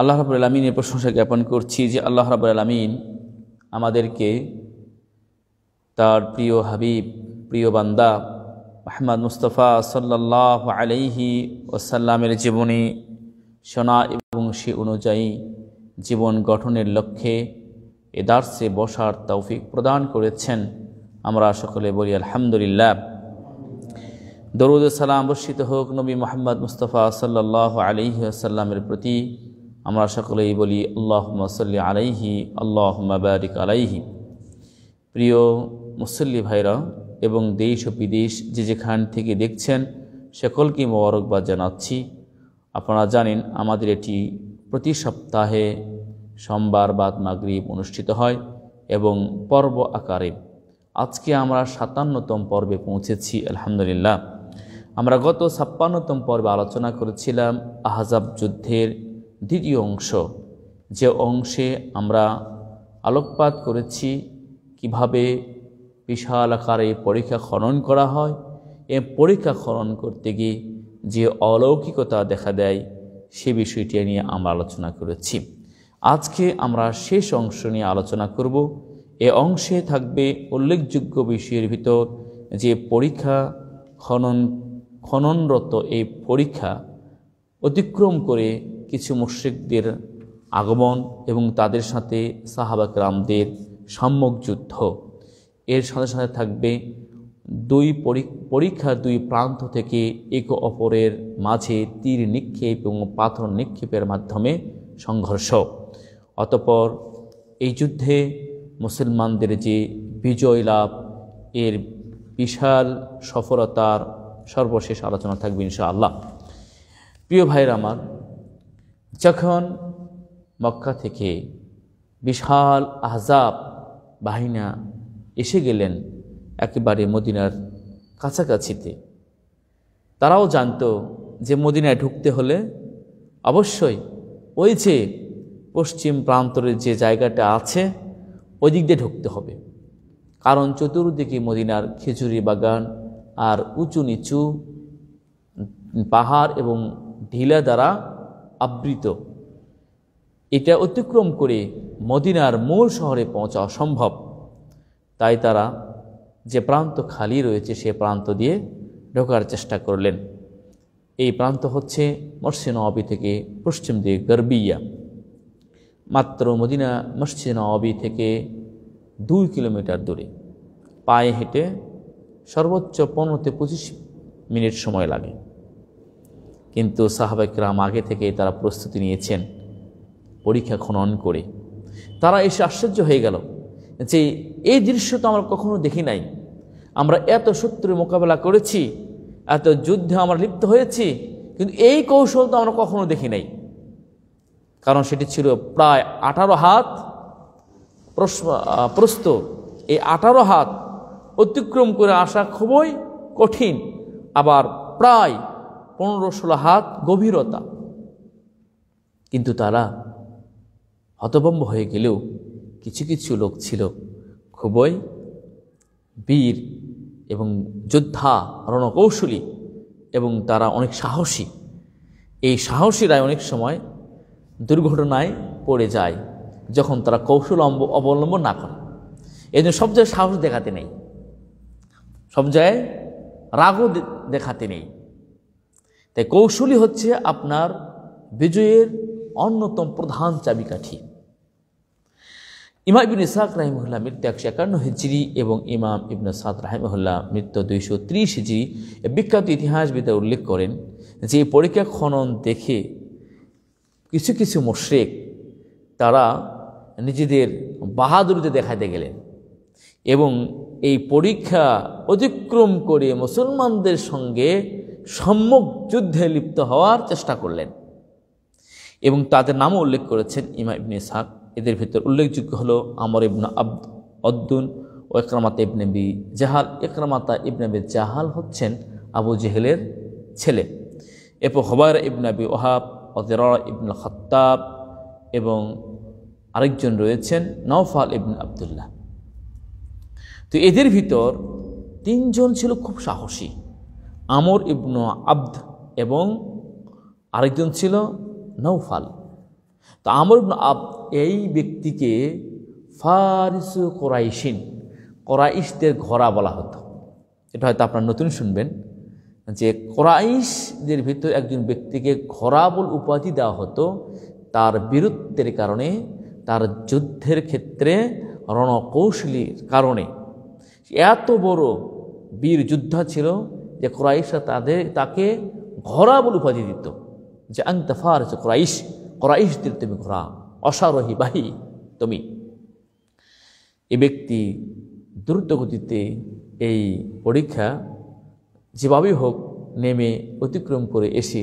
আল্লাহ রাবুল আলমিনের প্রশংসা জ্ঞাপন করছি যে আল্লাহ রাবুল আলমিন আমাদেরকে তার প্রিয় হাবিব প্রিয় বান্দা আহমদ মুস্তফা সাল্লাহ আলাইহি ওসাল্লামের জীবনী সোনা এবং সে অনুযায়ী জীবন গঠনের লক্ষ্যে এ দার্সে বসার তৌফিক প্রদান করেছেন আমরা সকলে বলি আলহামদুলিল্লাহ দরুদ সালাম বর্ষিত হোক নবী মোহাম্মদ মুস্তফা সাল্লাহ আলহি ওসাল্লামের প্রতি আমরা সকলেই বলি আল্লাহ মসল্লি আলাইহি আল্লাহ মাবারিক আলাইহি প্রিয় মুসল্লি ভাইরা এবং দেশ ও বিদেশ যে যেখান থেকে দেখছেন সকলকে মোবারকবাদ জানাচ্ছি আপনারা জানেন আমাদের এটি প্রতি সপ্তাহে সোমবার বাদ মাগরীব অনুষ্ঠিত হয় এবং পর্ব আকারে আজকে আমরা সাতান্নতম পর্বে পৌঁছেছি আলহামদুলিল্লাহ আমরা গত ছাপ্পান্নতম পর্বে আলোচনা করেছিলাম আহজাব যুদ্ধের দ্বিতীয় অংশ যে অংশে আমরা আলোকপাত করেছি কিভাবে বিশাল আকারে পরীক্ষা খনন করা হয় এ পরীক্ষা খনন করতে গিয়ে যে অলৌকিকতা দেখা দেয় সে বিষয়টি নিয়ে আমরা আলোচনা করেছি আজকে আমরা শেষ অংশ নিয়ে আলোচনা করব এ অংশে থাকবে উল্লেখযোগ্য বিষয়ের ভিতর যে পরীক্ষা খনন খননরত এই পরীক্ষা অতিক্রম করে কিছু মুশ্রিকদের আগমন এবং তাদের সাথে সাহাবাক রামদের সাম্যক যুদ্ধ এর সাথে সাথে থাকবে দুই পরীক্ষার দুই প্রান্ত থেকে এক অপরের মাঝে তীর নিক্ষেপ এবং পাথর নিক্ষেপের মাধ্যমে সংঘর্ষ অতপর এই যুদ্ধে মুসলমানদের যে বিজয় লাভ এর বিশাল সফলতার সর্বশেষ আলোচনা থাকবে ইনশাআল্লাহ প্রিয় ভাইয়ের আমার যখন মক্কা থেকে বিশাল আহজাব বাহিনা এসে গেলেন একেবারে মদিনার কাছাকাছিতে তারাও জানত যে মদিনায় ঢুকতে হলে অবশ্যই ওই যে পশ্চিম প্রান্তরের যে জায়গাটা আছে ওই দিক দিয়ে ঢুকতে হবে কারণ চতুর্দিকে মদিনার খেজুরি বাগান আর উঁচু নিচু পাহাড় এবং ঢিলা দ্বারা আবৃত এটা অতিক্রম করে মদিনার মূল শহরে পৌঁছা অসম্ভব তাই তারা যে প্রান্ত খালি রয়েছে সে প্রান্ত দিয়ে ঢোকার চেষ্টা করলেন এই প্রান্ত হচ্ছে মসজিদ নওয়াবি থেকে পশ্চিম দিকে গর্বিয়া মাত্র মদিনা মসজিদ নওয়াবি থেকে দুই কিলোমিটার দূরে পায়ে হেঁটে সর্বোচ্চ পনেরোতে পঁচিশ মিনিট সময় লাগে কিন্তু সাহাবাইকরাম আগে থেকেই তারা প্রস্তুতি নিয়েছেন পরীক্ষা খনন করে তারা এসে আশ্চর্য হয়ে গেল যে এই দৃশ্য তো আমরা কখনো দেখি নাই আমরা এত শত্রুর মোকাবেলা করেছি এত যুদ্ধে আমরা লিপ্ত হয়েছি কিন্তু এই কৌশল তো আমরা কখনো দেখি নাই কারণ সেটি ছিল প্রায় আঠারো হাত প্রস্ত এই আঠারো হাত অতিক্রম করে আসা খুবই কঠিন আবার প্রায় পনেরো ষোলো হাত গভীরতা কিন্তু তারা হতভম্ব হয়ে গেলেও কিছু কিছু লোক ছিল খুবই বীর এবং যোদ্ধা রণকৌশলী এবং তারা অনেক সাহসী এই সাহসীরাই অনেক সময় দুর্ঘটনায় পড়ে যায় যখন তারা কৌশল অবলম্বন না করে এই জন্য সব জায়গায় সাহস দেখাতে নেই সব জায়গায় রাগও দেখাতে নেই তাই কৌশলী হচ্ছে আপনার বিজয়ের অন্যতম প্রধান চাবিকাঠি ইমাম ইবিন ইসাক রাহিমুল্লাহ মৃত্যু একশো একান্ন হিজড়ি এবং ইমাম ইবনে সাদ রাহিমুল্লাহ মৃত্যু দুইশো ত্রিশ হিজড়ি বিখ্যাত ইতিহাসবিদে উল্লেখ করেন যে পরীক্ষা খনন দেখে কিছু কিছু মোশ্রেক তারা নিজেদের বাহাদুরিতে দেখাতে গেলেন এবং এই পরীক্ষা অতিক্রম করে মুসলমানদের সঙ্গে সম্মুখ যুদ্ধে লিপ্ত হওয়ার চেষ্টা করলেন এবং তাদের নামও উল্লেখ করেছেন ইমা ইবনে সাক এদের ভিতর উল্লেখযোগ্য হলো আমর ইবন আব অদ্দুন ও Ikrimah ibn Abi Jahl Ikrimah ibn Abi Jahl হচ্ছেন আবু জেহেলের ছেলে এরপর হবার ইবনাবি ওহাব অজের ইবনুল খত্তাব এবং আরেকজন রয়েছেন নওফাল ইবন আবদুল্লাহ তো এদের ভিতর তিনজন ছিল খুব সাহসী আমর ইবন আব্দ এবং আরেকজন ছিল নৌফাল তো আমর ইবন আব এই ব্যক্তিকে ফারিসু কোরাইশিন কোরাইশদের ঘোড়া বলা হতো এটা হয়তো আপনারা নতুন শুনবেন যে কোরাইশদের ভিতর একজন ব্যক্তিকে ঘোরাবল উপাধি দেওয়া হতো তার বীরত্বের কারণে তার যুদ্ধের ক্ষেত্রে রণকৌশলীর কারণে এত বড় বীর যোদ্ধা ছিল যে ক্রাইশরা তাদের তাকে ঘোড়া বলে উপাধি দিত যে আংতফার হচ্ছে ক্রাইশ ক্রাইশদের তুমি ঘোড়া অসারোহী বাহী তুমি এ ব্যক্তি দ্রুতগতিতে এই পরীক্ষা যেভাবেই হোক নেমে অতিক্রম করে এসে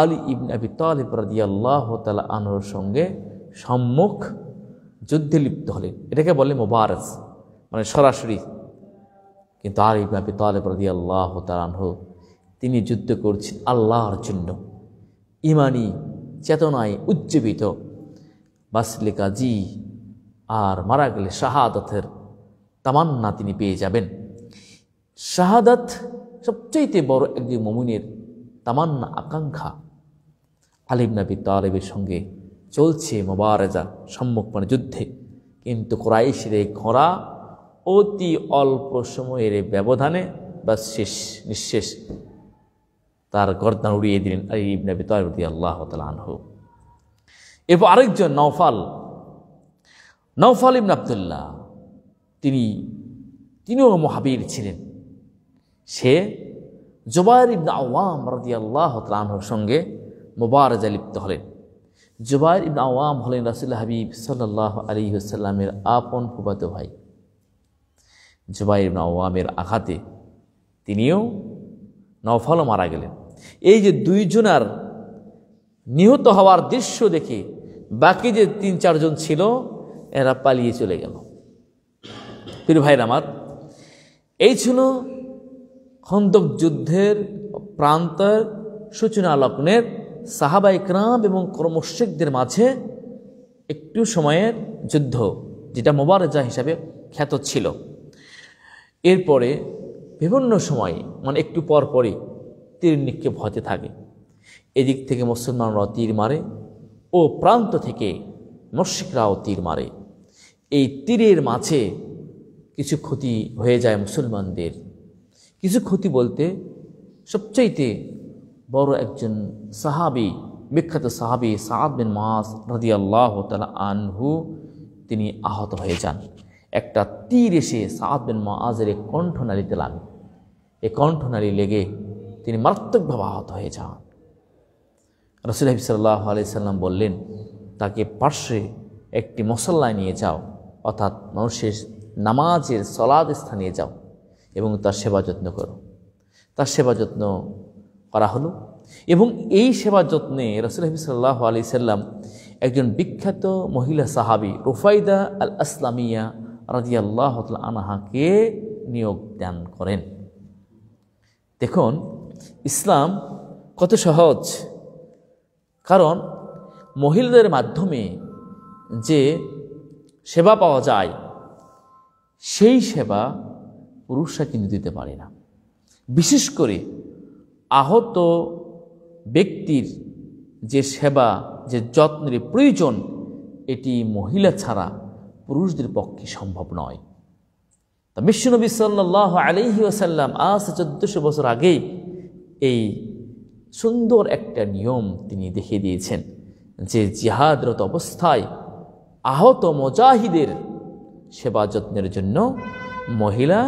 আলী ইবন আবি তালিব রাজিয়াল্লাহ তালা আনোর সঙ্গে সম্মুখ যুদ্ধে লিপ্ত হলেন এটাকে বলে মোবারস মানে সরাসরি কিন্তু আর ইবনে আবি তালেব রদি আল্লাহ তালানহ তিনি যুদ্ধ করছেন আল্লাহর জন্য ইমানি চেতনায় উজ্জীবিত বাসলে কাজি আর মারা গেলে শাহাদতের তামান্না তিনি পেয়ে যাবেন শাহাদাত সবচেয়ে বড় একজন মমিনের তামান্না আকাঙ্ক্ষা আলিম নাবি তালেবের সঙ্গে চলছে মোবারেজা মানে যুদ্ধে কিন্তু ক্রাইশের এই ঘোড়া অতি অল্প সময়ের ব্যবধানে বা শেষ নিঃশেষ তার গর্দান উড়িয়ে দিলেন আলী ইবনাবি তরবতি আল্লাহ আনহু এরপর আরেকজন নৌফাল নৌফাল ইবন আবদুল্লাহ তিনি তিনিও মহাবীর ছিলেন সে জুবাইর ইবন আওয়াম রাজি আল্লাহ তালাহর সঙ্গে মোবারজা লিপ্ত হলেন জুবাইর ইবন আওয়াম হলেন রাসুল্লাহ হাবিব সাল্লাহ আলী সাল্লামের আপন ফুবাত ভাই জুবাই নওয়ামের আঘাতে তিনিও নওফালও মারা গেলেন এই যে দুইজনার নিহত হওয়ার দৃশ্য দেখে বাকি যে তিন চারজন ছিল এরা পালিয়ে চলে গেল প্রিয় ভাইর আমার এই ছিল খন্দক যুদ্ধের প্রান্তের সূচনা লগ্নের সাহাবাই ক্রাম এবং কর্মশিকদের মাঝে একটু সময়ের যুদ্ধ যেটা মোবারজা হিসাবে খ্যাত ছিল এরপরে বিভিন্ন সময়ে মানে একটু পর পরই তীর নিক্ষেপ হতে থাকে এদিক থেকে মুসলমানরাও তীর মারে ও প্রান্ত থেকে মস্যিকরাও তীর মারে এই তীরের মাঝে কিছু ক্ষতি হয়ে যায় মুসলমানদের কিছু ক্ষতি বলতে সবচাইতে বড় একজন সাহাবি বিখ্যাত সাহাবি সাহাবিন মাস রাজিয়াল্লাহ তালা আনহু তিনি আহত হয়ে যান একটা তীর এসে সাদ বিন মাআজের এই কণ্ঠনালীতে লাগে এই কণ্ঠনালী লেগে তিনি মারাত্মকভাবে আহত হয়ে যান রসুল হাবিব সাল্লাহ আলাইসাল্লাম বললেন তাকে পার্শ্বে একটি মশল্লায় নিয়ে যাও অর্থাৎ মানুষের নামাজের সলাদ স্থানে যাও এবং তার সেবা যত্ন করো তার সেবা যত্ন করা হলো এবং এই সেবা যত্নে রসুল হাবিব সাল্লাহ আলি সাল্লাম একজন বিখ্যাত মহিলা সাহাবি রুফাইদা আল আসলামিয়া রাজিয়াল্লাহ আনাহাকে নিয়োগ দান করেন দেখুন ইসলাম কত সহজ কারণ মহিলাদের মাধ্যমে যে সেবা পাওয়া যায় সেই সেবা পুরুষরা কিন্তু দিতে পারে না বিশেষ করে আহত ব্যক্তির যে সেবা যে যত্নের প্রয়োজন এটি মহিলা ছাড়া পুরুষদের পক্ষে সম্ভব নয় তা বিশ্বনবী সাল্লাহ আলহি আসাল্লাম আজ চোদ্দশো বছর আগে এই সুন্দর একটা নিয়ম তিনি দেখিয়ে দিয়েছেন যে জিহাদরত অবস্থায় আহত মজাহিদের সেবা যত্নের জন্য মহিলা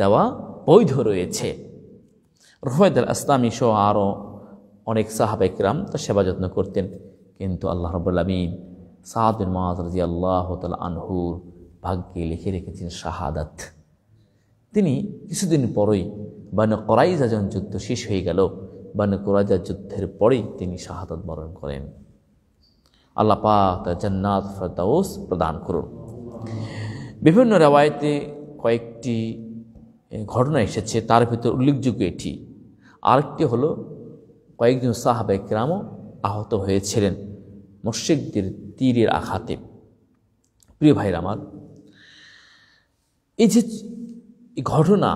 দেওয়া বৈধ রয়েছে রোহেদ আল আসলামী সহ আরও অনেক সাহাবেকরাম তার সেবা যত্ন করতেন কিন্তু আল্লাহ রবুল্লামিন সাদ বিন রাজি আল্লাহ তাল আনহুর ভাগ্যে লিখে রেখেছেন শাহাদাত তিনি কিছুদিন পরই বানু করাইজা যখন যুদ্ধ শেষ হয়ে গেল বানু করাইজা যুদ্ধের পরেই তিনি শাহাদাত বরণ করেন আল্লাহ পাক জান্নাত ফেরদাউস প্রদান করুন বিভিন্ন রেওয়ায়তে কয়েকটি ঘটনা এসেছে তার ভিতর উল্লেখযোগ্য এটি আরেকটি হলো কয়েকজন সাহাবে গ্রামও আহত হয়েছিলেন মোর্শেকদের তীরের আঘাতে প্রিয় ভাইর আমার এই যে ঘটনা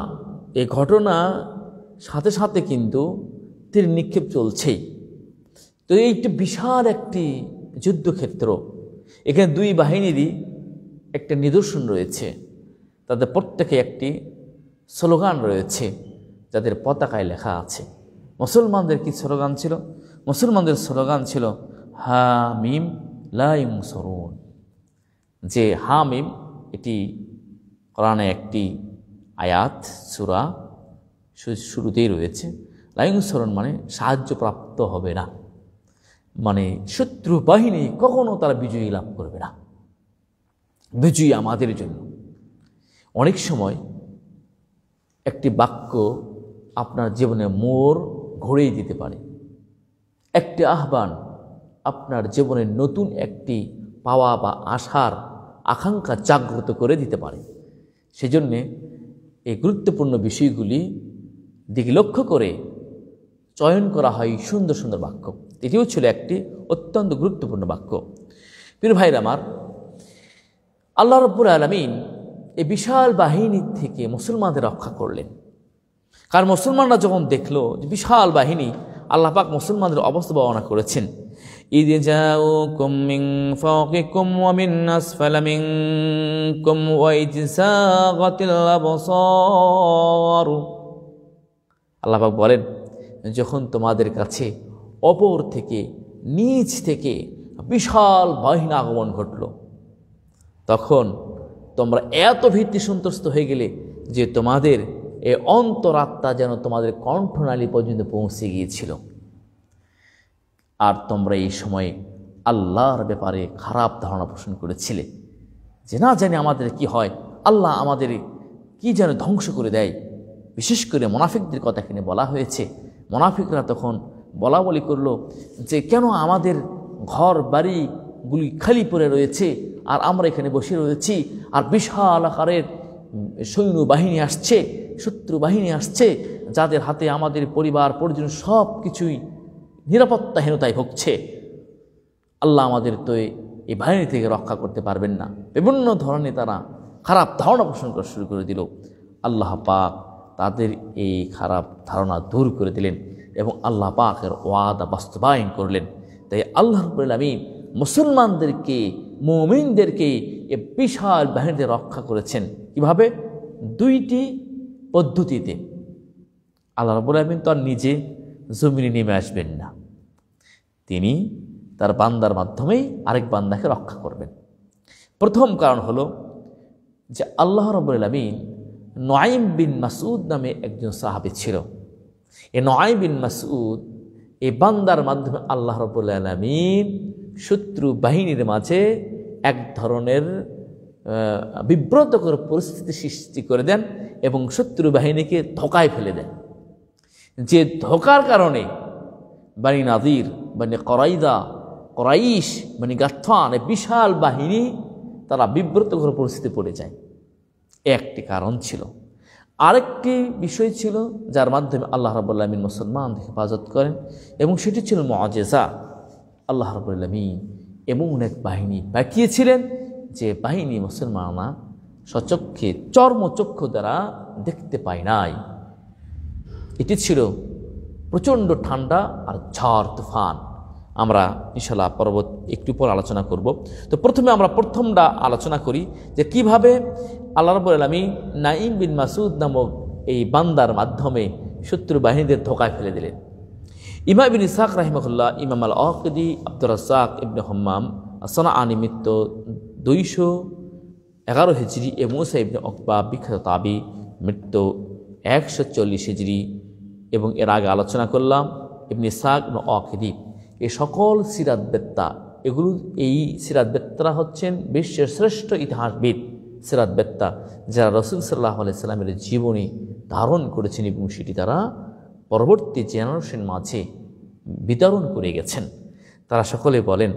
এই ঘটনা সাথে সাথে কিন্তু তীর নিক্ষেপ চলছেই তো এইটি বিশাল একটি যুদ্ধক্ষেত্র এখানে দুই বাহিনীরই একটা নিদর্শন রয়েছে তাদের প্রত্যেকে একটি স্লোগান রয়েছে যাদের পতাকায় লেখা আছে মুসলমানদের কি স্লোগান ছিল মুসলমানদের স্লোগান ছিল হামিম মিম সরুন যে হামিম এটি কোরআনে একটি আয়াত সুরা শুরুতেই রয়েছে লাইং সরণ মানে সাহায্যপ্রাপ্ত হবে না মানে শত্রু বাহিনী কখনো তারা বিজয়ী লাভ করবে না বিজয়ী আমাদের জন্য অনেক সময় একটি বাক্য আপনার জীবনে মোর ঘুরেই দিতে পারে একটি আহ্বান আপনার জীবনের নতুন একটি পাওয়া বা আশার আকাঙ্ক্ষা জাগ্রত করে দিতে পারে সেজন্যে এই গুরুত্বপূর্ণ বিষয়গুলি দিকে লক্ষ্য করে চয়ন করা হয় সুন্দর সুন্দর বাক্য এটিও ছিল একটি অত্যন্ত গুরুত্বপূর্ণ বাক্য প্রিয় ভাইর আমার আল্লাহ রব্বুল আলমিন এই বিশাল বাহিনী থেকে মুসলমানদের রক্ষা করলেন কারণ মুসলমানরা যখন দেখল যে বিশাল বাহিনী আল্লাহ পাক মুসলমানদের অবস্থা বর্ণনা করেছেন إذ جاءوكم من فوقكم ومن أسفل منكم وإذ ساغت الأبصار আল্লাহ পাক বলেন যখন তোমাদের কাছে অপর থেকে নিচ থেকে বিশাল বাহিনী আগমন ঘটল তখন তোমরা এত ভিত্তি সন্তুষ্ট হয়ে গেলে যে তোমাদের এ অন্তরাত্মা যেন তোমাদের কণ্ঠনালী পর্যন্ত পৌঁছে গিয়েছিল আর তোমরা এই সময়ে আল্লাহর ব্যাপারে খারাপ ধারণা পোষণ করেছিলে যে না জানি আমাদের কি হয় আল্লাহ আমাদের কি যেন ধ্বংস করে দেয় বিশেষ করে মোনাফিকদের কথা এখানে বলা হয়েছে মোনাফিকরা তখন বলা বলি করলো যে কেন আমাদের ঘর বাড়িগুলি খালি পড়ে রয়েছে আর আমরা এখানে বসে রয়েছি আর বিশাল আকারের সৈন্যবাহিনী আসছে শত্রু বাহিনী আসছে যাদের হাতে আমাদের পরিবার পরিজন সব কিছুই নিরাপত্তাহীনতায় ভুগছে আল্লাহ আমাদের তো এই বাহিনী থেকে রক্ষা করতে পারবেন না বিভিন্ন ধরনের তারা খারাপ ধারণা পোষণ করা শুরু করে দিল আল্লাহ পাক তাদের এই খারাপ ধারণা দূর করে দিলেন এবং আল্লাহ পাকের ওয়াদা বাস্তবায়ন করলেন তাই আল্লাহ রবুল আমি মুসলমানদেরকে মমিনদেরকে এ বিশাল বাহিনীতে রক্ষা করেছেন কিভাবে দুইটি পদ্ধতিতে আল্লাহ রবুল আলমিন তো আর নিজে জমিনে নেমে আসবেন না তিনি তার বান্দার মাধ্যমেই আরেক বান্দাকে রক্ষা করবেন প্রথম কারণ হলো যে আল্লাহ রবুল আলমিন নয়েম বিন মাসুদ নামে একজন সাহাবি ছিল এ নয় বিন মাসুদ এ বান্দার মাধ্যমে আল্লাহ রবুল আলমিন শত্রু বাহিনীর মাঝে এক ধরনের বিব্রতকর পরিস্থিতি সৃষ্টি করে দেন এবং শত্রু বাহিনীকে থকায় ফেলে দেন যে ধোকার কারণে বানি নাজির মানে করাইদা করাইশ মানে গাথান বিশাল বাহিনী তারা বিব্রত ঘর পরিস্থিতি পড়ে যায় একটি কারণ ছিল আরেকটি বিষয় ছিল যার মাধ্যমে আল্লাহ রবুল্লামিন মুসলমান হেফাজত করেন এবং সেটি ছিল মজেজা আল্লাহ রবুল্লামিন এমন এক বাহিনী পাঠিয়েছিলেন যে বাহিনী মুসলমানা সচক্ষে চর্মচক্ষু দ্বারা দেখতে পায় নাই এটি ছিল প্রচণ্ড ঠান্ডা আর ঝড় তুফান আমরা ইশালা পর্বত একটু পর আলোচনা করব তো প্রথমে আমরা প্রথমটা আলোচনা করি যে কিভাবে আল্লাহ রবুল আলমী নাইম বিন মাসুদ নামক এই বান্দার মাধ্যমে শত্রু বাহিনীদের ধোকায় ফেলে দিলেন ইমা বিন ইসাক রাহিমকুল্লাহ ইমাম আল আকদি আব্দুল রাজাক ইবনে হম্মাম আসনা আনিমিত্ত দুইশো এগারো হিজড়ি এ মৌসা ইবনে অকবা বিখ্যাত তাবি মৃত্যু একশো চল্লিশ হিজড়ি এবং এর আগে আলোচনা করলাম এমনি সাক অকিদিব এই সকল সিরাতবেত্তা এগুলো এই সিরাতবেত্তারা হচ্ছেন বিশ্বের শ্রেষ্ঠ ইতিহাসবিদ সিরাতবেত্তা যারা রসুল সাল্লাহ আলাইসাল্লামের জীবনী ধারণ করেছেন এবং সেটি তারা পরবর্তী জেনারেশন মাঝে বিতরণ করে গেছেন তারা সকলে বলেন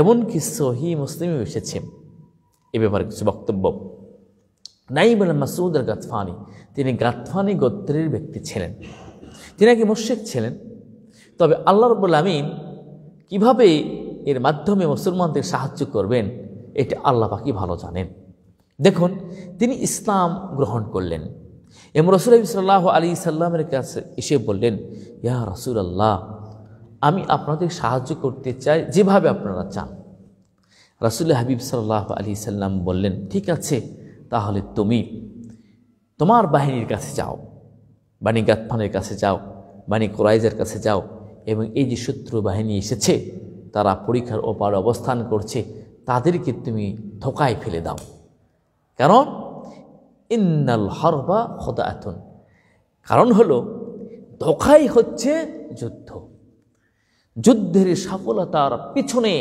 এমনকি সহি মুসলিম এসেছে এ ব্যাপারে কিছু বক্তব্য নাইবুল মাসুদ আর গাতফানি তিনি গাতফানি গোত্রের ব্যক্তি ছিলেন তিনি নাকি মোশেক ছিলেন তবে আল্লাহ রব্বুল আমিন কীভাবে এর মাধ্যমে মুসলমানদের সাহায্য করবেন এটা আল্লাহ পাকি ভালো জানেন দেখুন তিনি ইসলাম গ্রহণ করলেন এম রসুল সাল্লাহ আলী সাল্লামের কাছে এসে বললেন ইয়া রসুল আল্লাহ আমি আপনাদের সাহায্য করতে চাই যেভাবে আপনারা চান রাসুল হাবিব সাল্লাহ আলী সাল্লাম বললেন ঠিক আছে তাহলে তুমি তোমার বাহিনীর কাছে যাও বাণী গাতফানের কাছে যাও বাণী কোরাইজের কাছে যাও এবং এই যে শত্রু বাহিনী এসেছে তারা পরীক্ষার ওপার অবস্থান করছে তাদেরকে তুমি ধোকায় ফেলে দাও কারণ ইন্নাল হরবা খোদায়তন কারণ হলো ধোকাই হচ্ছে যুদ্ধ যুদ্ধের সফলতার পিছনে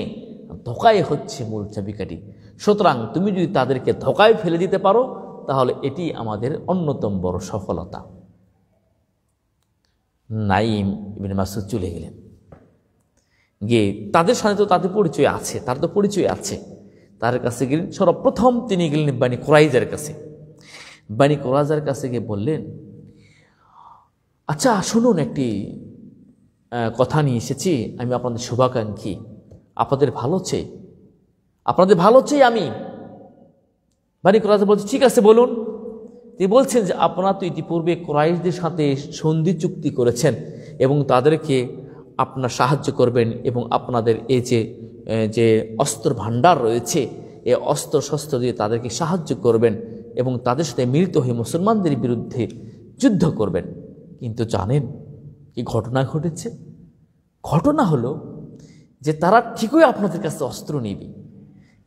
ধোকাই হচ্ছে মূল চাবিকাটি সুতরাং তুমি যদি তাদেরকে ধোকায় ফেলে দিতে পারো তাহলে এটি আমাদের অন্যতম বড় সফলতা নাইম ইবিন মাসুদ চলে গেলেন গিয়ে তাদের সাথে তো তাদের পরিচয় আছে তার তো পরিচয় আছে তার কাছে গেলেন সর্বপ্রথম তিনি গেলেন বাণী কোরাইজার কাছে বাণী কোরাইজার কাছে গিয়ে বললেন আচ্ছা শুনুন একটি কথা নিয়ে এসেছি আমি আপনাদের শুভাকাঙ্ক্ষী আপনাদের ভালো চাই আপনাদের ভালো চাই আমি বাণী কোরাইজার বলছে ঠিক আছে বলুন তিনি বলছেন যে আপনারা তো ইতিপূর্বে ক্রাইশদের সাথে সন্ধি চুক্তি করেছেন এবং তাদেরকে আপনার সাহায্য করবেন এবং আপনাদের এই যে যে অস্ত্র ভাণ্ডার রয়েছে এ অস্ত্র শস্ত্র দিয়ে তাদেরকে সাহায্য করবেন এবং তাদের সাথে মিলিত হয়ে মুসলমানদের বিরুদ্ধে যুদ্ধ করবেন কিন্তু জানেন কি ঘটনা ঘটেছে ঘটনা হলো যে তারা ঠিকই আপনাদের কাছে অস্ত্র নিবে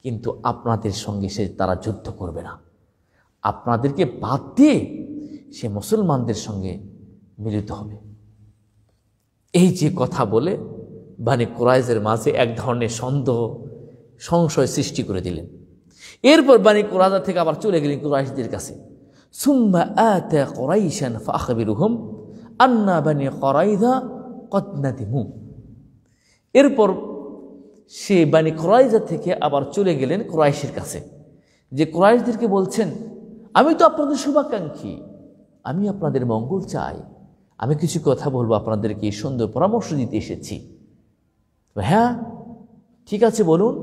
কিন্তু আপনাদের সঙ্গে সে তারা যুদ্ধ করবে না আপনাদেরকে বাদ দিয়ে সে মুসলমানদের সঙ্গে মিলিত হবে এই যে কথা বলে বানি কোরাইজের মাঝে এক ধরনের সন্দেহ সংশয় সৃষ্টি করে দিলেন এরপর বানি কোরাজা থেকে আবার চলে গেলেন কোরাইশদের কাছে কোরাইশান আন্না এরপর সে বানি কোরাইজা থেকে আবার চলে গেলেন কোরাইশের কাছে যে কোরাইশদেরকে বলছেন আমি তো আপনাদের শুভাকাঙ্ক্ষী আমি আপনাদের মঙ্গল চাই আমি কিছু কথা বলবো আপনাদেরকে সুন্দর পরামর্শ দিতে এসেছি হ্যাঁ ঠিক আছে বলুন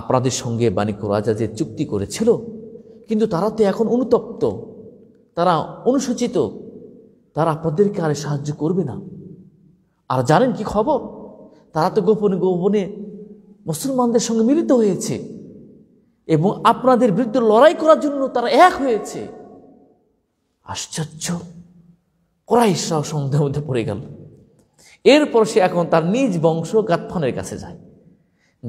আপনাদের সঙ্গে বাণিক্য রাজা যে চুক্তি করেছিল কিন্তু তারা তো এখন অনুতপ্ত তারা অনুসূচিত তারা আপনাদেরকে আর সাহায্য করবে না আর জানেন কি খবর তারা তো গোপনে গোপনে মুসলমানদের সঙ্গে মিলিত হয়েছে এবং আপনাদের বিরুদ্ধে লড়াই করার জন্য তারা এক হয়েছে আশ্চর্য কোরাইশাও সন্দেহের মধ্যে পড়ে গেল এরপর সে এখন তার নিজ বংশ গাতফানের কাছে যায়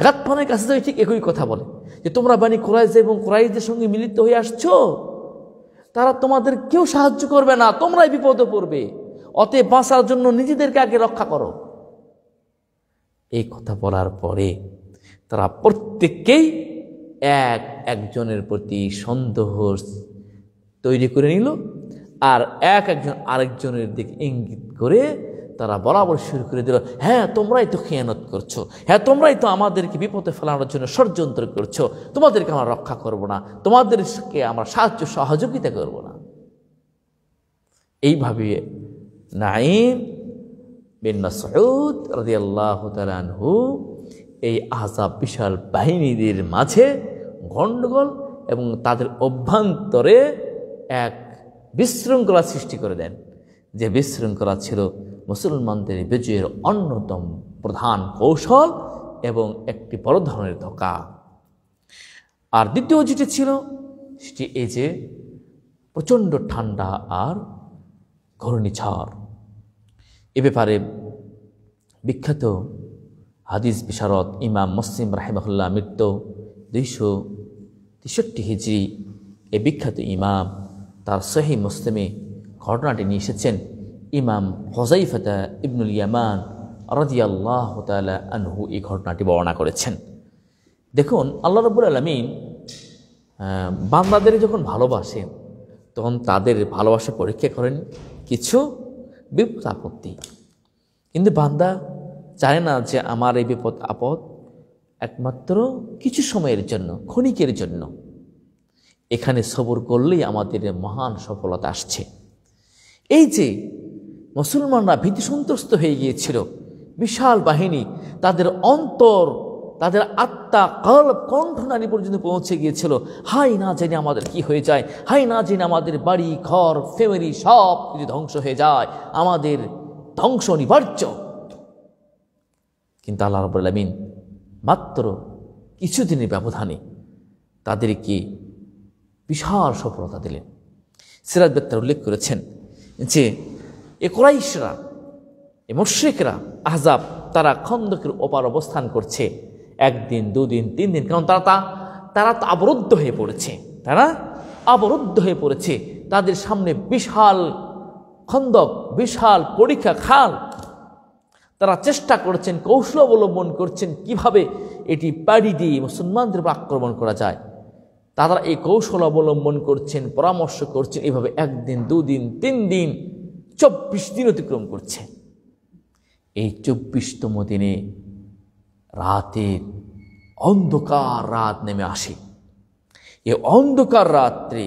গাতফানের কাছে যায় ঠিক একই কথা বলে যে তোমরা বাণী কোরাইজ এবং কোরাইজদের সঙ্গে মিলিত হয়ে আসছো তারা তোমাদের কেউ সাহায্য করবে না তোমরাই বিপদে পড়বে অতে বাঁচার জন্য নিজেদেরকে আগে রক্ষা করো এই কথা বলার পরে তারা প্রত্যেককেই এক একজনের প্রতি সন্দেহ তৈরি করে নিল আর এক একজন আরেকজনের দিকে ইঙ্গিত করে তারা বরাবর শুরু করে দিল হ্যাঁ তোমরাই তো খেয়ানত করছো হ্যাঁ তোমরাই তো আমাদেরকে বিপদে ফেলানোর জন্য ষড়যন্ত্র করছো তোমাদেরকে আমরা রক্ষা করব না তোমাদেরকে আমরা সাহায্য সহযোগিতা করব না এইভাবে নাইম বিন্না মাসউদ রাদিয়াল্লাহু তাআলা আনহু এই আজাব বিশাল বাহিনীদের মাঝে গণ্ডগোল এবং তাদের অভ্যন্তরে এক বিশৃঙ্খলা সৃষ্টি করে দেন যে বিশৃঙ্খলা ছিল মুসলমানদের বিজয়ের অন্যতম প্রধান কৌশল এবং একটি বড় ধরনের ধোকা আর দ্বিতীয় যেটি ছিল সেটি এই যে প্রচণ্ড ঠান্ডা আর ঘূর্ণিঝড় এ ব্যাপারে বিখ্যাত হাদিস বিশারদ ইমাম মুসলিম রাহেমহল্লা মৃত্যু দুইশো তেষট্টি হিজড়ি এ বিখ্যাত ইমাম তার সহি মুসলিমে ঘটনাটি নিয়ে এসেছেন ইমাম হজাইফাতা ইবনুল ইয়ামান রাজিয়াল্লাহ তালা আনহু এই ঘটনাটি বর্ণনা করেছেন দেখুন আল্লাহ রবুল আলমিন বান্দাদের যখন ভালোবাসেন তখন তাদের ভালোবাসা পরীক্ষা করেন কিছু বিপদ আপত্তি কিন্তু বান্দা চায় না যে আমার এই বিপদ আপদ একমাত্র কিছু সময়ের জন্য ক্ষণিকের জন্য এখানে সবর করলেই আমাদের মহান সফলতা আসছে এই যে মুসলমানরা ভীতি সন্ত্রস্ত হয়ে গিয়েছিল বিশাল বাহিনী তাদের অন্তর তাদের আত্মা কল্প কণ্ঠনালী পর্যন্ত পৌঁছে গিয়েছিল হাই না জেনে আমাদের কি হয়ে যায় হাই না জেনে আমাদের বাড়ি ঘর ফ্যামিলি সব কিছু ধ্বংস হয়ে যায় আমাদের ধ্বংস অনিবার্য কিন্তু আল্লাহ রবুল্লামিন মাত্র কিছুদিনের ব্যবধানে তাদেরকে বিশাল সফলতা দিলেন সিরাজ বেত্তার উল্লেখ করেছেন যে এ কোরাইশরা এ মুশ্রিকরা আহজাব তারা খন্দকের ওপার অবস্থান করছে একদিন দুদিন তিন দিন কারণ তারা তা তারা তো আবরুদ্ধ হয়ে পড়েছে তারা আবরুদ্ধ হয়ে পড়েছে তাদের সামনে বিশাল খন্দক বিশাল পরীক্ষা খাল তারা চেষ্টা করছেন কৌশল অবলম্বন করছেন কিভাবে এটি পাড়ি দিয়ে মুসলমানদের উপর আক্রমণ করা যায় তারা এই কৌশল অবলম্বন করছেন পরামর্শ করছেন এভাবে একদিন দুদিন তিন দিন চব্বিশ দিন অতিক্রম করছে এই চব্বিশতম দিনে রাতের অন্ধকার রাত নেমে আসে এ অন্ধকার রাত্রে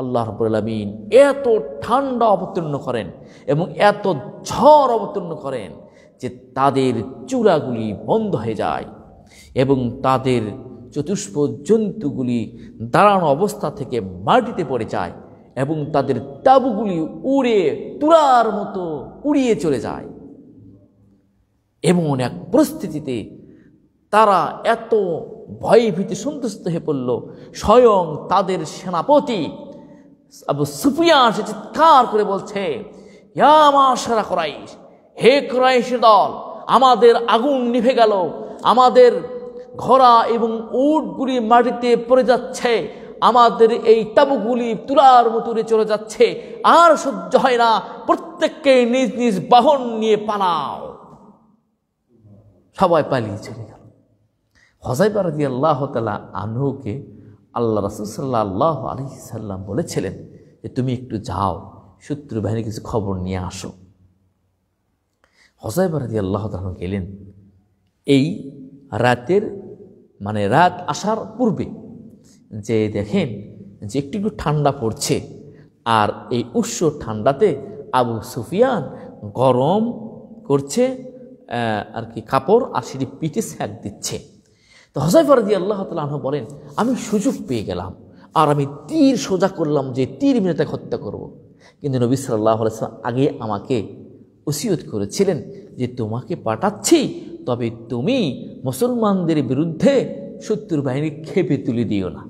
আল্লাহ রবুল্লামিন এত ঠান্ডা অবতীর্ণ করেন এবং এত ঝড় অবতীর্ণ করেন যে তাদের চূড়াগুলি বন্ধ হয়ে যায় এবং তাদের চতুষ্প জন্তুগুলি দাঁড়ানো অবস্থা থেকে মাটিতে পড়ে যায় এবং তাদের তাবুগুলি উড়ে তুলার মতো উড়িয়ে চলে যায় এমন এক পরিস্থিতিতে তারা এত ভয়ে ভীতি সন্তুষ্ট হয়ে পড়ল স্বয়ং তাদের সেনাপতি সুপিয়া সুফিয়া সে চিৎকার করে বলছে ইয়া মা সারা করাইশ হে ক্রয়েশ দল আমাদের আগুন নিভে গেল আমাদের ঘোড়া এবং উটগুলি মাটিতে পড়ে যাচ্ছে আমাদের এই তাবুগুলি তুলার মতুরে চলে যাচ্ছে আর সহ্য হয় না প্রত্যেককে নিজ নিজ বাহন নিয়ে পালাও সবাই পালিয়ে চলে গেল হজাইবার রাজি আল্লাহ তালা আনহুকে আল্লাহ রাসুলসাল্লাহ আলহি সাল্লাম বলেছিলেন যে তুমি একটু যাও শত্রু বাহিনী কিছু খবর নিয়ে আসো হজাইবা রাজি আল্লাহ তালন গেলেন এই রাতের মানে রাত আসার পূর্বে যে দেখেন যে একটু একটু ঠান্ডা পড়ছে আর এই উৎস ঠান্ডাতে আবু সুফিয়ান গরম করছে আর কি কাপড় আর সেটি পিঠে স্যাক দিচ্ছে তো হজাইফার দিয়ে আল্লাহ তালহ বলেন আমি সুযোগ পেয়ে গেলাম আর আমি তীর সোজা করলাম যে তীর মিনে তাকে হত্যা করব। কিন্তু নবী সাল্লাহ আলাইসলাম আগে আমাকে ওসিয়ত করেছিলেন যে তোমাকে পাঠাচ্ছি তবে তুমি মুসলমানদের বিরুদ্ধে শত্রুর বাহিনী খেপে তুলে দিও না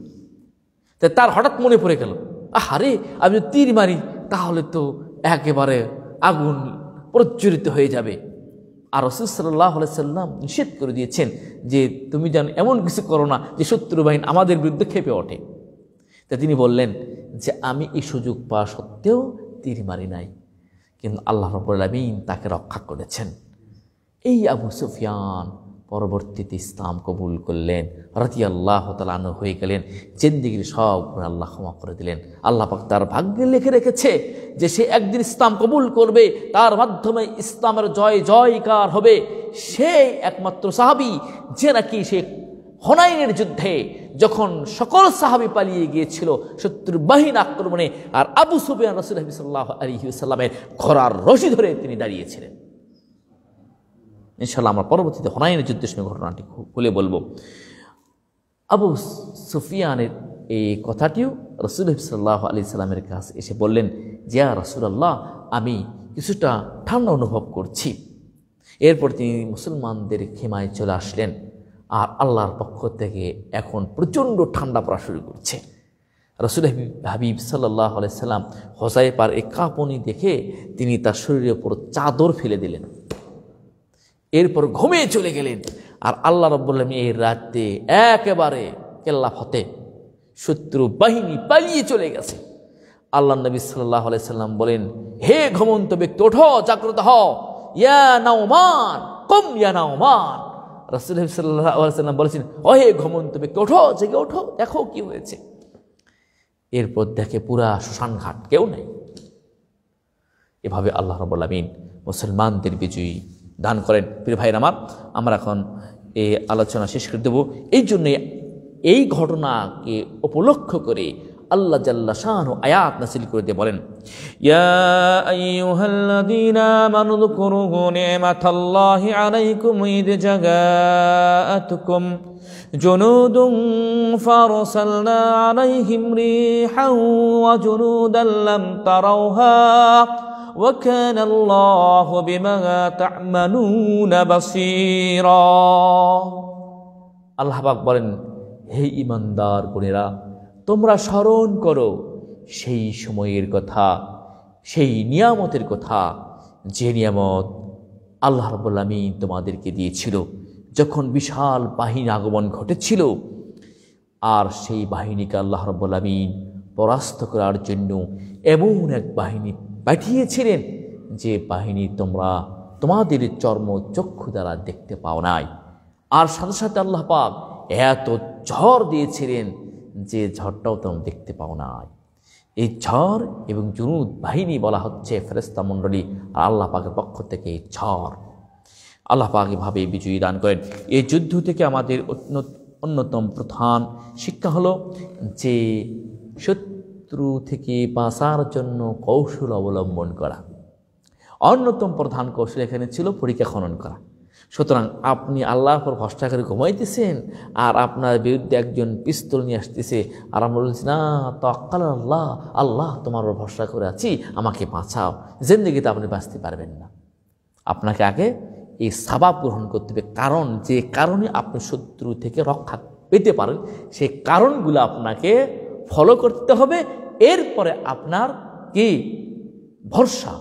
তা তার হঠাৎ মনে পড়ে গেল আহারে আমি যদি তীর মারি তাহলে তো একেবারে আগুন প্রজ্জ্বলিত হয়ে যাবে আর সাল্লাহ সাল্লাম নিষেধ করে দিয়েছেন যে তুমি যেন এমন কিছু করো না যে শত্রু বাহিনী আমাদের বিরুদ্ধে খেপে ওঠে তা তিনি বললেন যে আমি এই সুযোগ পাওয়া সত্ত্বেও তীর মারি নাই কিন্তু আল্লাহ রবুল আলমিন তাকে রক্ষা করেছেন এই আবু সুফিয়ান পরবর্তীতে ইসলাম কবুল করলেন রাতি আল্লাহ তালানু হয়ে গেলেন চেন্দিগির সব আল্লাহ ক্ষমা করে দিলেন আল্লাহ পাক তার ভাগ্যে লিখে রেখেছে যে সে একদিন ইসলাম কবুল করবে তার মাধ্যমে ইসলামের জয় জয়কার হবে সেই একমাত্র সাহাবি যে নাকি সে হনাইনের যুদ্ধে যখন সকল সাহাবি পালিয়ে গিয়েছিল শত্রুবাহীন আক্রমণে আর আবু সুফিয়ান রসুল সাল্লাহ আলহিউসাল্লামের খরার রশি ধরে তিনি দাঁড়িয়েছিলেন ইনশাল্লাহ আমার পরবর্তীতে হনাইনের যুদ্ধের সময় ঘটনাটি খুলে বলবো আবু সুফিয়ানের এই কথাটিও রসুল সাল্লাহ আলি সাল্লামের কাছে এসে বললেন জিয়া রসুলাল্লাহ আমি কিছুটা ঠান্ডা অনুভব করছি এরপর তিনি মুসলমানদের খেমায় চলে আসলেন আর আল্লাহর পক্ষ থেকে এখন প্রচণ্ড ঠান্ডা পড়া শুরু করছে রসুল হাবিব সাল্লাহ হোসাই হোসাইপার এ কাঁপনি দেখে তিনি তার শরীরের উপর চাদর ফেলে দিলেন এরপর ঘুমিয়ে চলে গেলেন আর আল্লাহ রব্বুল্লাম এই রাতে একেবারে কেল্লা ফতে শত্রু বাহিনী পালিয়ে চলে গেছে আল্লাহ নবী সাল্লাহ আলাইসাল্লাম বলেন হে ঘুমন্ত ব্যক্তি ওঠ জাগ্রত হও নাও মান কম ইয়া মান রাসুল সাল্লাহ বলেছেন অহে ঘুমন্ত ব্যক্তি ওঠো জেগে ওঠো দেখো কি হয়েছে এরপর দেখে পুরা শ্মশানঘাট কেউ নেই এভাবে আল্লাহ রবীন্দিন মুসলমানদের বিজয়ী দান করেন প্রিয় ভাইয়ের আমার আমরা এখন এই আলোচনা শেষ করে দেব এই জন্যে এই ঘটনাকে উপলক্ষ করে আল্লাহ জাল্লা শাহানু আয়াত নাসিল করে দিয়ে বলেন يا أيها الذين آمنوا اذكروا نعمة الله عليكم إذ جاءتكم جنود فأرسلنا عليهم ريحا وجنودا لم تروها وكان الله بما تعملون بصيرا الله أكبر هي إيمان دار كنيرا তোমরা স্মরণ করো সেই সময়ের কথা সেই নিয়ামতের কথা যে নিয়ামত আল্লাহ রবুল্লামি তোমাদেরকে দিয়েছিল যখন বিশাল বাহিনী আগমন ঘটেছিল আর সেই বাহিনীকে আল্লাহ রবুল্লামিন পরাস্ত করার জন্য এমন এক বাহিনী পাঠিয়েছিলেন যে বাহিনী তোমরা তোমাদের চর্ম চক্ষু দ্বারা দেখতে পাও নাই আর সাথে সাথে আল্লাহ পাক এত ঝড় দিয়েছিলেন যে ঝড়টাও তেমন দেখতে পাও না এই ঝড় এবং জুনুদ বাহিনী বলা হচ্ছে ফেরেস্তা মণ্ডলী আর আল্লাহ পাকের পক্ষ থেকে এই ঝড় আল্লাহ পাক এভাবে বিজয়ী দান করেন এই যুদ্ধ থেকে আমাদের অন্যতম প্রধান শিক্ষা হলো যে শত্রু থেকে বাঁচার জন্য কৌশল অবলম্বন করা অন্যতম প্রধান কৌশল এখানে ছিল পরীক্ষা খনন করা সুতরাং আপনি আল্লাহর পর ভরসা করে ঘুমাইতেছেন আর আপনার বিরুদ্ধে একজন পিস্তল নিয়ে আসতেছে আর আমরা বলছি না তক্কাল আল্লাহ আল্লাহ তোমার ওপর ভরসা করে আছি আমাকে বাঁচাও জিন্দগিতে আপনি বাঁচতে পারবেন না আপনাকে আগে এই সাবাব গ্রহণ করতে হবে কারণ যে কারণে আপনি শত্রু থেকে রক্ষা পেতে পারেন সেই কারণগুলো আপনাকে ফলো করতে হবে এরপরে আপনার কি ভরসা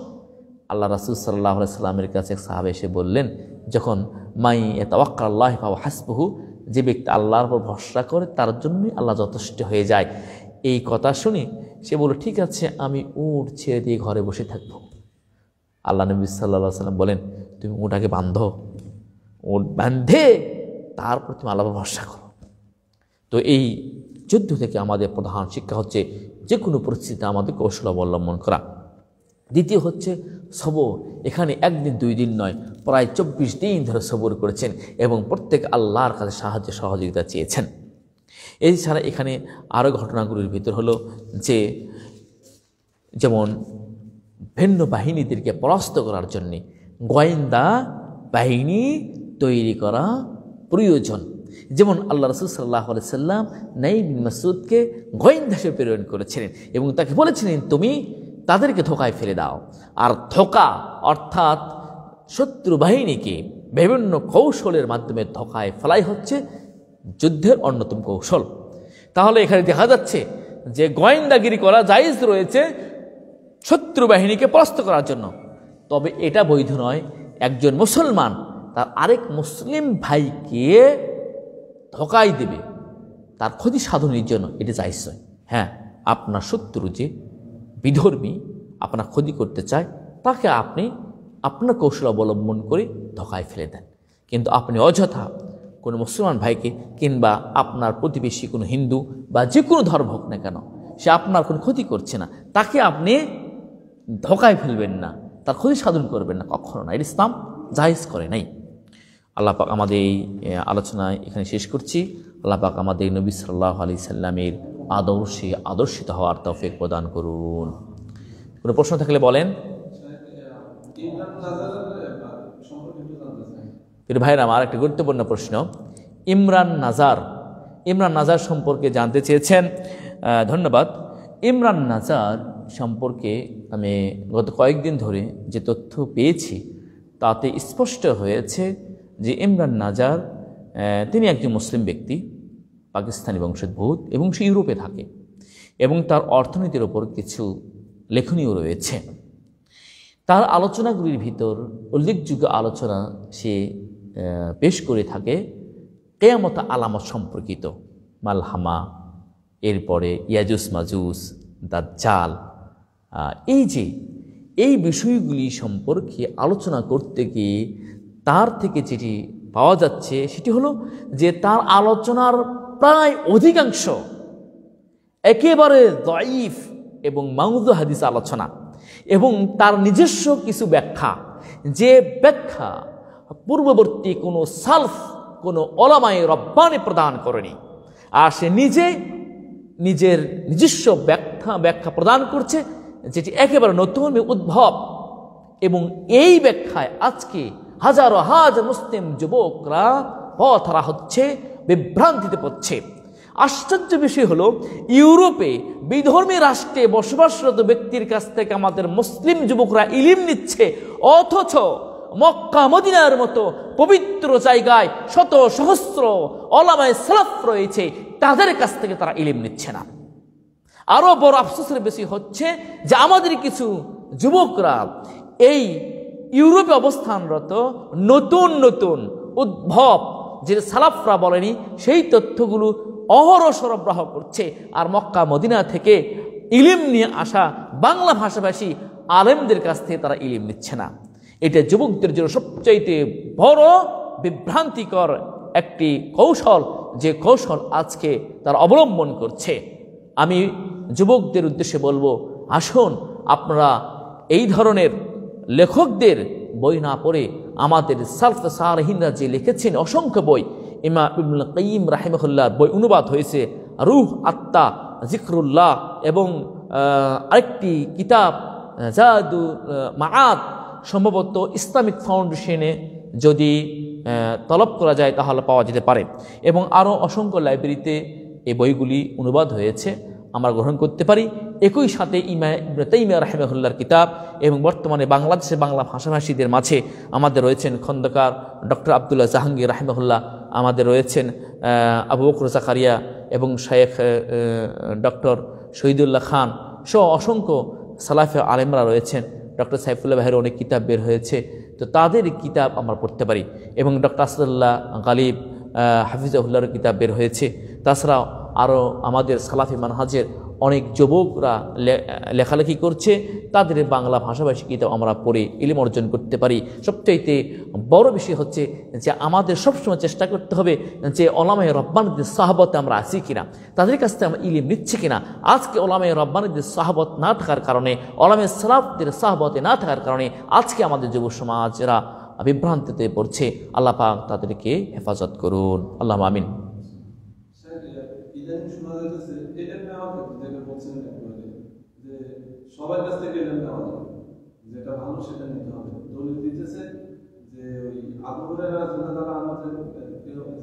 আল্লাহ রাসুল সাল্লাহ সাল্লামের কাছে সাহাবে এসে বললেন যখন মাই এতাওয়াক্কা আল্লাহ পাওয়া হাসবহু যে ব্যক্তি আল্লাহর উপর ভরসা করে তার জন্যই আল্লাহ যথেষ্ট হয়ে যায় এই কথা শুনে সে বলল ঠিক আছে আমি উট ছেড়ে দিয়ে ঘরে বসে থাকবো আল্লাহ নবী সাল্লা সাল্লাম বলেন তুমি উঁটাকে বান্ধ উঁট বাঁধে তারপর তুমি আল্লাহ ভরসা করো তো এই যুদ্ধ থেকে আমাদের প্রধান শিক্ষা হচ্ছে যে কোনো পরিস্থিতিতে আমাদের কৌশল অবলম্বন করা দ্বিতীয় হচ্ছে সবর এখানে একদিন দুই দিন নয় প্রায় চব্বিশ দিন ধরে সবর করেছেন এবং প্রত্যেক আল্লাহর কাছে সাহায্য সহযোগিতা চেয়েছেন এছাড়া এখানে আরও ঘটনাগুলির ভিতর হলো যে যেমন ভিন্ন বাহিনীদেরকে পরাস্ত করার জন্যে গোয়েন্দা বাহিনী তৈরি করা প্রয়োজন যেমন আল্লাহ রসুল সাল্লাহ সাল্লাম নাইবিন মাসুদকে গোয়েন্দা হিসেবে প্রেরণ করেছিলেন এবং তাকে বলেছিলেন তুমি তাদেরকে ধোকায় ফেলে দাও আর ধোকা অর্থাৎ শত্রু বাহিনীকে বিভিন্ন কৌশলের মাধ্যমে ধোকায় ফেলাই হচ্ছে যুদ্ধের অন্যতম কৌশল তাহলে এখানে দেখা যাচ্ছে যে গোয়েন্দাগিরি করা জায়জ রয়েছে শত্রু বাহিনীকে পরাস্ত করার জন্য তবে এটা বৈধ নয় একজন মুসলমান তার আরেক মুসলিম ভাইকে ধোকাই দেবে তার ক্ষতি সাধনের জন্য এটা জায়জ নয় হ্যাঁ আপনার শত্রু যে বিধর্মী আপনার ক্ষতি করতে চায় তাকে আপনি আপনার কৌশল অবলম্বন করে ধকায় ফেলে দেন কিন্তু আপনি অযথা কোনো মুসলমান ভাইকে কিংবা আপনার প্রতিবেশী কোনো হিন্দু বা যে কোনো ধর্ম হোক না কেন সে আপনার কোনো ক্ষতি করছে না তাকে আপনি ধকায় ফেলবেন না তার ক্ষতি সাধন করবেন না কখনো না এর ইসলাম জাহেজ করে নাই আল্লাপাক আমাদের এই আলোচনায় এখানে শেষ করছি আল্লাপাক আমাদের নবী সাল্লাহ আলি সাল্লামের আদর্শে আদর্শিত হওয়ার তফেক প্রদান করুন কোনো প্রশ্ন থাকলে বলেন ভাইয়ের আর একটি গুরুত্বপূর্ণ প্রশ্ন ইমরান নাজার ইমরান নাজার সম্পর্কে জানতে চেয়েছেন ধন্যবাদ ইমরান নাজার সম্পর্কে আমি গত কয়েকদিন ধরে যে তথ্য পেয়েছি তাতে স্পষ্ট হয়েছে যে ইমরান নাজার তিনি একজন মুসলিম ব্যক্তি পাকিস্তানি বংশোদ্ভূত এবং সে ইউরোপে থাকে এবং তার অর্থনীতির ওপর কিছু লেখনীয় রয়েছে তার আলোচনাগুলির ভিতর উল্লেখযোগ্য আলোচনা সে পেশ করে থাকে কেয়ামত আলামত সম্পর্কিত মালহামা এরপরে ইয়াজুস মাজুস চাল এই যে এই বিষয়গুলি সম্পর্কে আলোচনা করতে গিয়ে তার থেকে যেটি পাওয়া যাচ্ছে সেটি হলো যে তার আলোচনার প্রায় অধিকাংশ একেবারে জয়ীফ এবং মাউদ হাদিস আলোচনা এবং তার নিজস্ব কিছু ব্যাখ্যা যে ব্যাখ্যা পূর্ববর্তী কোনো সালফ কোনো অলামায় রব্বানে প্রদান করেনি আর সে নিজে নিজের নিজস্ব ব্যাখ্যা ব্যাখ্যা প্রদান করছে যেটি একেবারে নতুন উদ্ভব এবং এই ব্যাখ্যায় আজকে হাজারো হাজার মুসলিম যুবকরা পথ হচ্ছে বিভ্রান্তিতে পড়ছে আশ্চর্য বিষয় হলো ইউরোপে বিধর্মী রাষ্ট্রে বসবাসরত ব্যক্তির কাছ থেকে আমাদের মুসলিম যুবকরা ইলিম নিচ্ছে অথচ মক্কা মদিনার মতো পবিত্র জায়গায় শত সহস্র অলামায় সালাফ রয়েছে তাদের কাছ থেকে তারা ইলিম নিচ্ছে না আরও বড় আফসোসের বেশি হচ্ছে যে আমাদের কিছু যুবকরা এই ইউরোপে অবস্থানরত নতুন নতুন উদ্ভব যেটা সালাফরা বলেনি সেই তথ্যগুলো অহর সরবরাহ করছে আর মক্কা মদিনা থেকে ইলিম নিয়ে আসা বাংলা ভাষাভাষী আলেমদের কাছ থেকে তারা ইলিম নিচ্ছে না এটা যুবকদের জন্য সবচাইতে বড় বিভ্রান্তিকর একটি কৌশল যে কৌশল আজকে তারা অবলম্বন করছে আমি যুবকদের উদ্দেশ্যে বলবো আসুন আপনারা এই ধরনের লেখকদের বই না পড়ে আমাদের সালফ সারহিনরা যে লিখেছেন অসংখ্য বই ইমা ইবুল কঈম রাহিমহুল্লাহর বই অনুবাদ হয়েছে রুহ আত্মা জিকরুল্লাহ এবং আরেকটি কিতাব জাদু মাআত সম্ভবত ইসলামিক ফাউন্ডেশনে যদি তলব করা যায় তাহলে পাওয়া যেতে পারে এবং আরও অসংখ্য লাইব্রেরিতে এই বইগুলি অনুবাদ হয়েছে আমরা গ্রহণ করতে পারি একই সাথে ইমা তাইমা রাহেমাহুল্লার কিতাব এবং বর্তমানে বাংলাদেশে বাংলা ভাষাভাষীদের মাঝে আমাদের রয়েছেন খন্দকার ডক্টর আবদুল্লাহ জাহাঙ্গীর রাহেমাহুল্লাহ আমাদের রয়েছেন আবু বকর জাকারিয়া এবং শায়েখ ডক্টর শহীদুল্লাহ খান সহ অসংখ্য সালাফে আলেমরা রয়েছেন ডক্টর সাইফুল্লাহ ভাইয়ের অনেক কিতাব বের হয়েছে তো তাদের কিতাব আমরা পড়তে পারি এবং ডক্টর আসাদুল্লাহ গালিব উল্লাহর কিতাব বের হয়েছে তাছাড়াও আরও আমাদের সালাফি মানহাজের অনেক যুবকরা লেখালেখি করছে তাদের বাংলা ভাষাভাষী কিন্তু আমরা পড়ে ইলিম অর্জন করতে পারি সবচাইতে বড় বিষয় হচ্ছে যে আমাদের সবসময় চেষ্টা করতে হবে যে ওলামায় রব্বানুদ্দিন সাহাবতে আমরা আছি কিনা তাদের কাছ থেকে আমরা ইলিম নিচ্ছি কিনা আজকে ওলামায় রব্বানুদ্দিন সাহাবত না থাকার কারণে ওলামে সালাবদের সাহাবতে না থাকার কারণে আজকে আমাদের যুব সমাজরা বিভ্রান্তিতে পড়ছে আল্লাপাক তাদেরকে হেফাজত করুন আল্লাহ আমিন ইদানিং শোনা যাচ্ছে এলেম নেওয়ার ক্ষেত্রে যেটা বলছেন একবারে যে সবার কাছ থেকে এলেম নেওয়া যাবে যেটা ভালো সেটা নিতে হবে দলিল দিতেছে যে ওই আবু হুরায়রা তারা আমাদের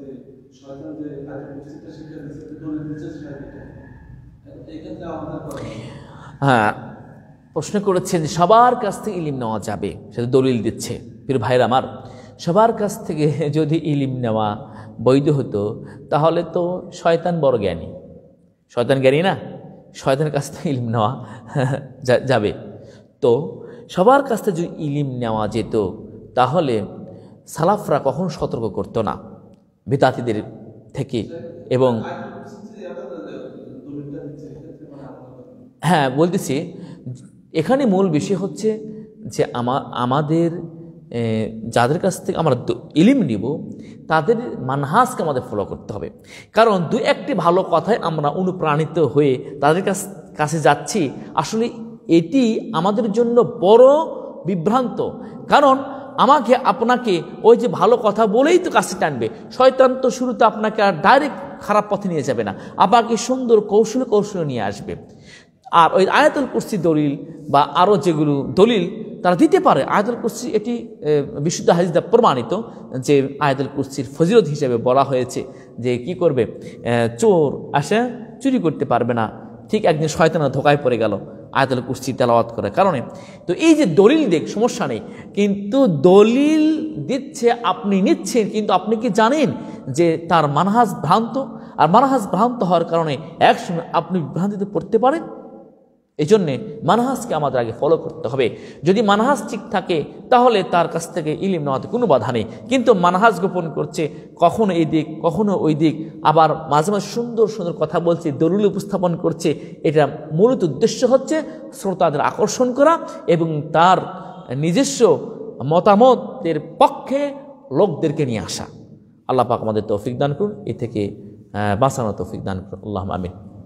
যে শয়তান যে তাকে মসজিদটা শিক্ষা দিচ্ছে দলিল দিচ্ছে সেটা নিতে এক্ষেত্রে আমাদের হ্যাঁ প্রশ্ন করেছেন সবার কাছ থেকে ইলিম নেওয়া যাবে সেটা দলিল দিচ্ছে পীর ভাইয়ের আমার সবার কাছ থেকে যদি ইলিম নেওয়া বৈধ হতো তাহলে তো শয়তান বড় জ্ঞানী শয়তান জ্ঞানী না শয়তানের কাছ থেকে ইলিম নেওয়া যাবে তো সবার কাছ থেকে যদি ইলিম নেওয়া যেত তাহলে সালাফরা কখন সতর্ক করত না বেতাতিদের থেকে এবং হ্যাঁ বলতেছি এখানে মূল বিষয় হচ্ছে যে আমাদের যাদের কাছ থেকে আমরা ইলিম নিব তাদের মানহাজকে আমাদের ফলো করতে হবে কারণ দু একটি ভালো কথায় আমরা অনুপ্রাণিত হয়ে তাদের কাছ কাছে যাচ্ছি আসলে এটি আমাদের জন্য বড় বিভ্রান্ত কারণ আমাকে আপনাকে ওই যে ভালো কথা বলেই তো কাছে টানবে শয়তান তো শুরুতে আপনাকে আর ডাইরেক্ট খারাপ পথে নিয়ে যাবে না আপনাকে সুন্দর কৌশলে কৌশলে নিয়ে আসবে আর ওই আয়াতুল কুর্সি দলিল বা আরও যেগুলো দলিল তারা দিতে পারে আয়াতুল কুরসি এটি বিশুদ্ধ হাদিসদা প্রমাণিত যে আয়াতুল কুরসির ফজিরত হিসেবে বলা হয়েছে যে কি করবে চোর আসে চুরি করতে পারবে না ঠিক একদিন শয়তানা ধোকায় পড়ে গেল আয়াতুল কুরসি তেলাওয়াত করার কারণে তো এই যে দলিল দেখ সমস্যা নেই কিন্তু দলিল দিচ্ছে আপনি নিচ্ছেন কিন্তু আপনি কি জানেন যে তার মানহাজ ভ্রান্ত আর মানহাজ ভ্রান্ত হওয়ার কারণে একসঙ্গে আপনি ভ্রান্তিতে পড়তে পারেন এই জন্যে মানহাসকে আমাদের আগে ফলো করতে হবে যদি মানহাস ঠিক থাকে তাহলে তার কাছ থেকে ইলিম নেওয়াতে কোনো বাধা নেই কিন্তু মানহাস গোপন করছে কখনো এই দিক কখনো ওই দিক আবার মাঝে মাঝে সুন্দর সুন্দর কথা বলছে দলিল উপস্থাপন করছে এটা মূলত উদ্দেশ্য হচ্ছে শ্রোতাদের আকর্ষণ করা এবং তার নিজস্ব মতামতের পক্ষে লোকদেরকে নিয়ে আসা আল্লাহ পাক আমাদের তৌফিক দান করুন এ থেকে বাঁচানো তৌফিক দান করুন আল্লাহ আমিন